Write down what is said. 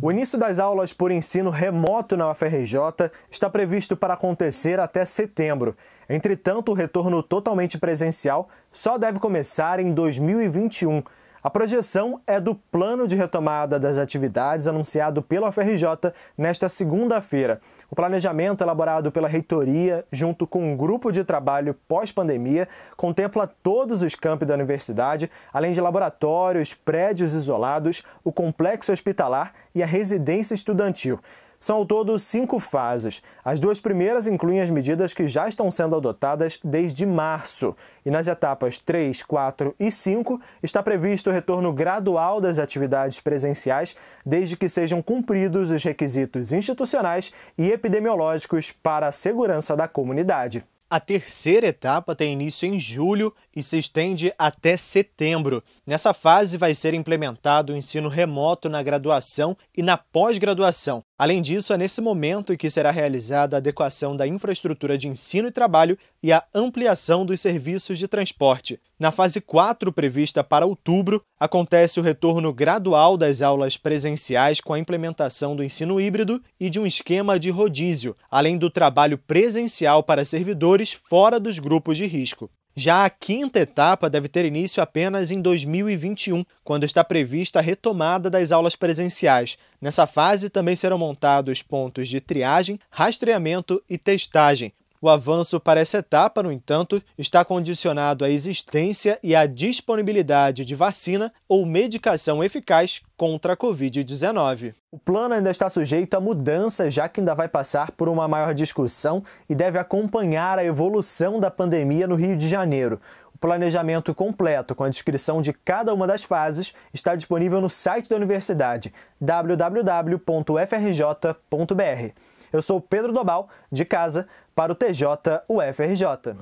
O início das aulas por ensino remoto na UFRJ está previsto para acontecer até setembro. Entretanto, o retorno totalmente presencial só deve começar em 2021. A projeção é do plano de retomada das atividades anunciado pela UFRJ nesta segunda-feira. O planejamento elaborado pela reitoria, junto com um grupo de trabalho pós-pandemia, contempla todos os campos da universidade, além de laboratórios, prédios isolados, o complexo hospitalar e a residência estudantil. São ao todo cinco fases. As duas primeiras incluem as medidas que já estão sendo adotadas desde março. E nas etapas 3, 4 e 5 está previsto o retorno gradual das atividades presenciais, desde que sejam cumpridos os requisitos institucionais e epidemiológicos para a segurança da comunidade. A terceira etapa tem início em julho e se estende até setembro. Nessa fase, vai ser implementado o ensino remoto na graduação e na pós-graduação. Além disso, é nesse momento que será realizada a adequação da infraestrutura de ensino e trabalho e a ampliação dos serviços de transporte. Na fase 4, prevista para outubro, acontece o retorno gradual das aulas presenciais com a implementação do ensino híbrido e de um esquema de rodízio, além do trabalho presencial para servidores fora dos grupos de risco. Já a quinta etapa deve ter início apenas em 2021, quando está prevista a retomada das aulas presenciais. Nessa fase também serão montados pontos de triagem, rastreamento e testagem, o avanço para essa etapa, no entanto, está condicionado à existência e à disponibilidade de vacina ou medicação eficaz contra a Covid-19. O plano ainda está sujeito a mudanças, já que ainda vai passar por uma maior discussão e deve acompanhar a evolução da pandemia no Rio de Janeiro. O planejamento completo, com a descrição de cada uma das fases, está disponível no site da universidade www.frj.br. Eu sou Pedro Dobal, de casa, para o TJ UFRJ.